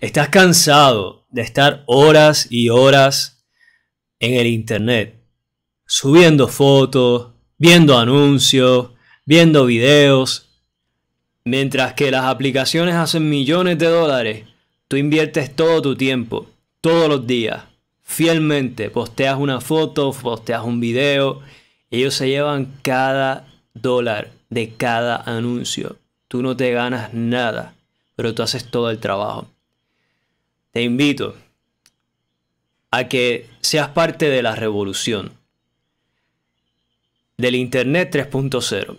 Estás cansado de estar horas y horas en el Internet, subiendo fotos, viendo anuncios, viendo videos. Mientras que las aplicaciones hacen millones de dólares, tú inviertes todo tu tiempo, todos los días, fielmente, posteas una foto, posteas un video, ellos se llevan cada dólar de cada anuncio. Tú no te ganas nada, pero tú haces todo el trabajo te invito a que seas parte de la revolución del Internet 3.0.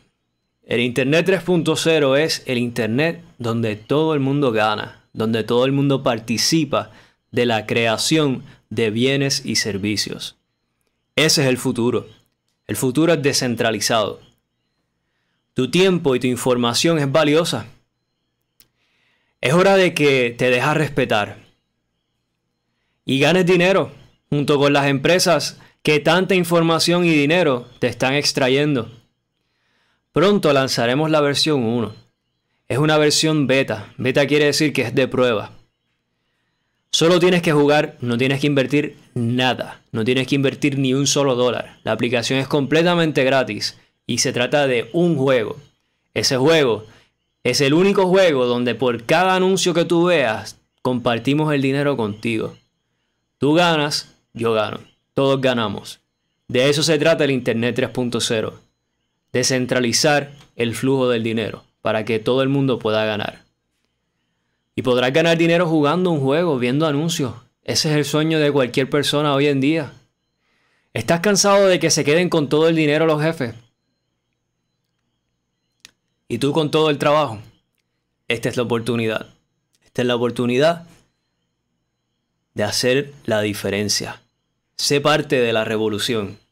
El Internet 3.0 es el Internet donde todo el mundo gana, donde todo el mundo participa de la creación de bienes y servicios. Ese es el futuro. El futuro es descentralizado. Tu tiempo y tu información es valiosa. Es hora de que te dejas respetar y ganes dinero junto con las empresas que tanta información y dinero te están extrayendo. Pronto lanzaremos la versión 1. Es una versión beta. Beta quiere decir que es de prueba. Solo tienes que jugar, no tienes que invertir nada, no tienes que invertir ni un solo dólar. La aplicación es completamente gratis y se trata de un juego. Ese juego es el único juego donde por cada anuncio que tú veas compartimos el dinero contigo. Tú ganas, yo gano. Todos ganamos. De eso se trata el Internet 3.0. Descentralizar el flujo del dinero para que todo el mundo pueda ganar. Y podrás ganar dinero jugando un juego, viendo anuncios. Ese es el sueño de cualquier persona hoy en día. ¿Estás cansado de que se queden con todo el dinero los jefes? Y tú con todo el trabajo. Esta es la oportunidad. Esta es la oportunidad de hacer la diferencia. Sé parte de la revolución.